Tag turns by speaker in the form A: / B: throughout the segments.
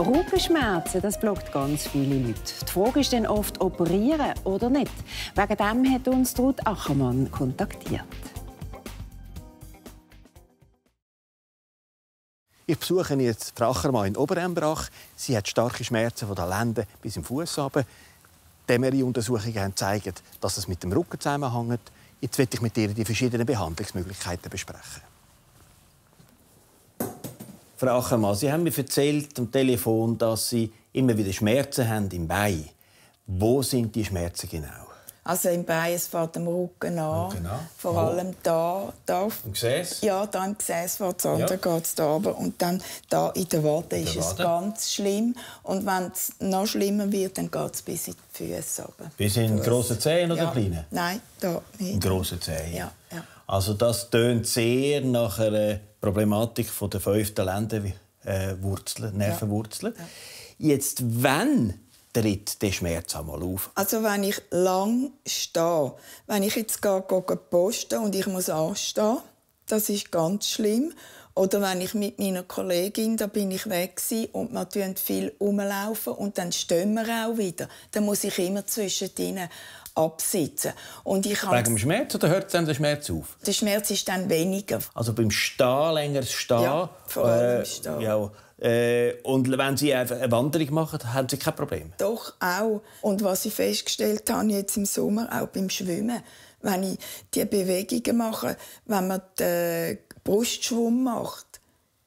A: Rückenschmerzen, das blockt ganz viele Leute. Die Frage ist dann oft, operieren oder nicht. Wegen dem hat uns Ruth Achermann kontaktiert.
B: Ich besuche jetzt Frau Ackermann in Oberembrach. Sie hat starke Schmerzen von der Lenden bis zum Fuß runter. Demeri-Untersuchungen haben gezeigt, dass es mit dem Rücken zusammenhängt. Jetzt werde ich mit ihr die verschiedenen Behandlungsmöglichkeiten besprechen. Frau Ackermann, Sie haben mir erzählt am Telefon, dass Sie immer wieder Schmerzen haben im Bein. Wo sind die Schmerzen genau?
A: Also im Bein, es fährt am Rücken an. Rücken Vor oh. allem da, da. Im Gesäß? Ja, da im Gesäß fährt es an, ja. geht es da runter. Und dann da in der Wade ist Wade. es ganz schlimm. Und wenn es noch schlimmer wird, dann geht es bis in die Füße runter.
B: Bis in die grossen Zehen oder ja. kleine?
A: Nein, da nicht. In
B: grossen Zehen? Ja. ja. Also das tönt sehr nach einer Problematik von der fünften Lendenwurzeln, äh, Nervenwurzeln. Ja. Jetzt, wenn tritt der Schmerz einmal auf?
A: Also wenn ich lang stehe, wenn ich jetzt gehe, gehe posten und ich muss anstehen, das ist ganz schlimm. Oder wenn ich mit meiner Kollegin, da bin ich weg und wir tun viel rumlaufen und dann stehen wir auch wieder. Dann muss ich immer zwischendrin absitzen. Und ich Wegen dem Schmerz oder hört dann der Schmerz auf? Der Schmerz ist dann weniger. Also
B: beim Stehen länger Stehen. Ja, vor allem äh, Stehen. Ja, äh, und wenn sie eine Wanderung machen, haben sie kein Problem?
A: Doch, auch. Und was ich festgestellt habe jetzt im Sommer, auch beim Schwimmen, wenn ich die Bewegungen mache, wenn man den Brustschwung macht,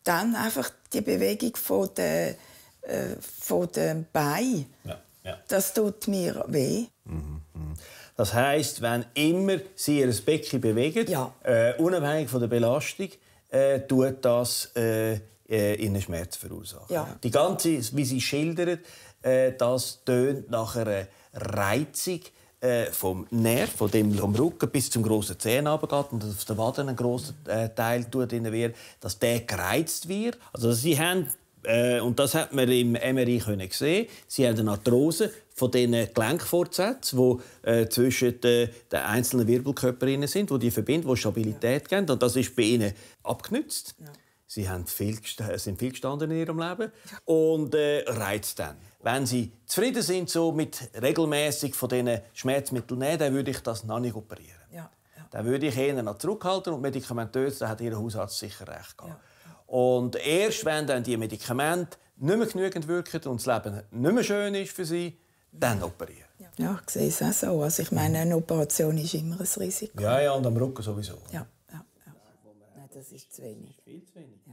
A: dann einfach die Bewegung von den, äh, von den Beinen. Ja, ja. Das tut mir weh. Mhm,
B: mhm. Das heißt, wenn immer Sie Ihr Becken bewegen, ja. äh, unabhängig von der Belastung, äh, tut das äh, äh in Schmerz verursachen. Ja. Die ganze, wie sie schildert, äh, das tönt nach einer Reizung äh, vom Nerv, von dem vom Rücken bis zum großen Zehen abgeht und auf der Waden ein großen äh, Teil tut in der dass der gereizt wird. Also sie haben äh, und das hat man im MRI können sehen. Sie haben eine Arthrose von diesen Gelenkfortsätzen, die äh, zwischen den, den einzelnen Wirbelkörpern sind, die die verbinden, die Stabilität geben. Und das ist bei ihnen abgenützt. Ja. Sie haben viel, sind viel gestanden in ihrem Leben und äh, reizt dann. Wenn Sie zufrieden sind so mit regelmäßig von diesen Schmerzmitteln nehmen, dann würde ich das noch nicht operieren. Ja, ja. Dann würde ich ihnen noch zurückhalten und medikamentös, da hat Ihr Hausarzt sicher recht gehabt. Ja. Und erst wenn dann die Medikamente nicht mehr genügend wirken und das Leben nicht mehr schön ist für sie, dann operieren.
A: Ja, ich sehe es auch so. Also ich meine, eine Operation ist immer ein Risiko.
B: Ja, ja, und am Rücken sowieso.
A: Ja, ja, ja.
B: Nein, das ist zu wenig. Das ist viel zu wenig. Ja.